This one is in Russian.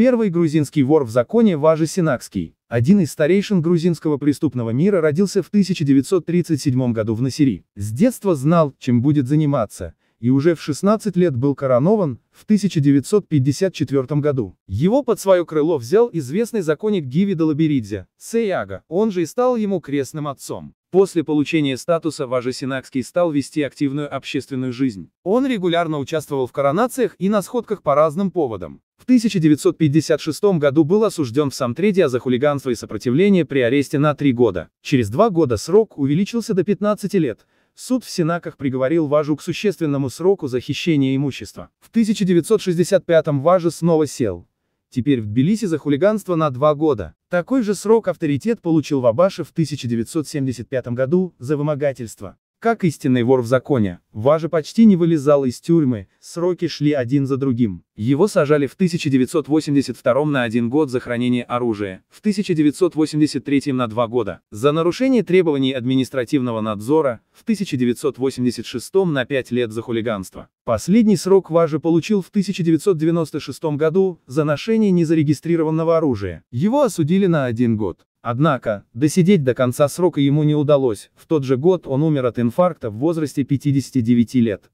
Первый грузинский вор в законе Важи Синакский, один из старейшин грузинского преступного мира родился в 1937 году в Насири. С детства знал, чем будет заниматься, и уже в 16 лет был коронован, в 1954 году. Его под свое крыло взял известный законник Гиви Далаберидзе, Сейяга, он же и стал ему крестным отцом. После получения статуса Важа Синакский стал вести активную общественную жизнь. Он регулярно участвовал в коронациях и на сходках по разным поводам. 1956 году был осужден в Самтреде за хулиганство и сопротивление при аресте на три года. Через два года срок увеличился до 15 лет. Суд в Синаках приговорил Важу к существенному сроку за хищение имущества. В 1965-м Важа снова сел. Теперь в Тбилиси за хулиганство на два года. Такой же срок авторитет получил Вабаши в 1975 году за вымогательство. Как истинный вор в законе, Важа почти не вылезал из тюрьмы, сроки шли один за другим. Его сажали в 1982 на один год за хранение оружия, в 1983 на два года, за нарушение требований административного надзора, в 1986 на пять лет за хулиганство. Последний срок Важа получил в 1996 году за ношение незарегистрированного оружия. Его осудили на один год. Однако, досидеть до конца срока ему не удалось, в тот же год он умер от инфаркта в возрасте 59 лет.